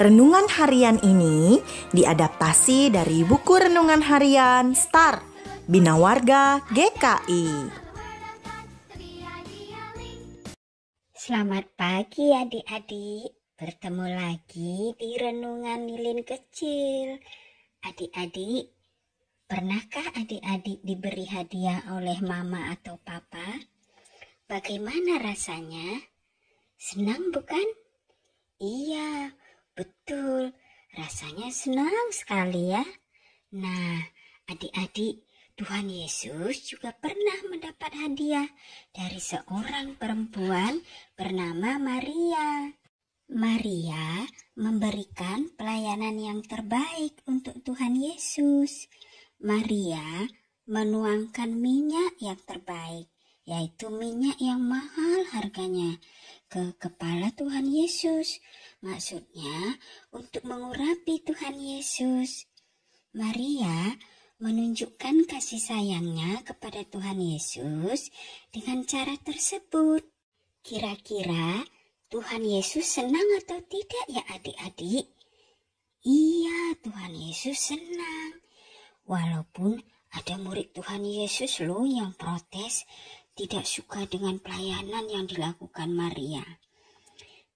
Renungan harian ini diadaptasi dari buku renungan harian Star Bina Warga GKI. Selamat pagi adik-adik. Bertemu lagi di renungan lilin kecil. Adik-adik, pernahkah adik-adik diberi hadiah oleh mama atau papa? Bagaimana rasanya? Senang bukan? Iya rasanya senang sekali ya. Nah, adik-adik, Tuhan Yesus juga pernah mendapat hadiah dari seorang perempuan bernama Maria. Maria memberikan pelayanan yang terbaik untuk Tuhan Yesus. Maria menuangkan minyak yang terbaik yaitu minyak yang mahal harganya, ke kepala Tuhan Yesus. Maksudnya, untuk mengurapi Tuhan Yesus. Maria menunjukkan kasih sayangnya kepada Tuhan Yesus dengan cara tersebut. Kira-kira Tuhan Yesus senang atau tidak ya adik-adik? Iya, Tuhan Yesus senang. Walaupun ada murid Tuhan Yesus loh yang protes tidak suka dengan pelayanan yang dilakukan Maria.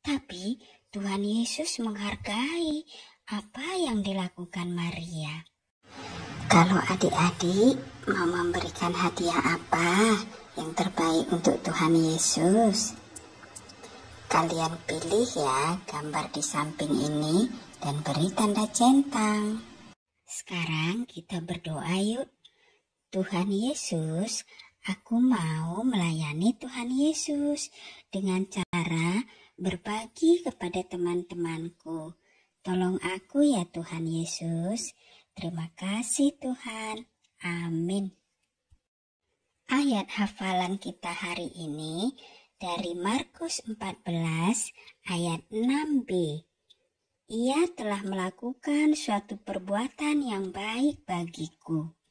Tapi Tuhan Yesus menghargai apa yang dilakukan Maria. Kalau adik-adik mau memberikan hadiah apa yang terbaik untuk Tuhan Yesus? Kalian pilih ya gambar di samping ini dan beri tanda centang. Sekarang kita berdoa yuk. Tuhan Yesus, Aku mau melayani Tuhan Yesus dengan cara berbagi kepada teman-temanku. Tolong aku ya Tuhan Yesus. Terima kasih Tuhan. Amin. Ayat hafalan kita hari ini dari Markus 14 ayat 6b. Ia telah melakukan suatu perbuatan yang baik bagiku.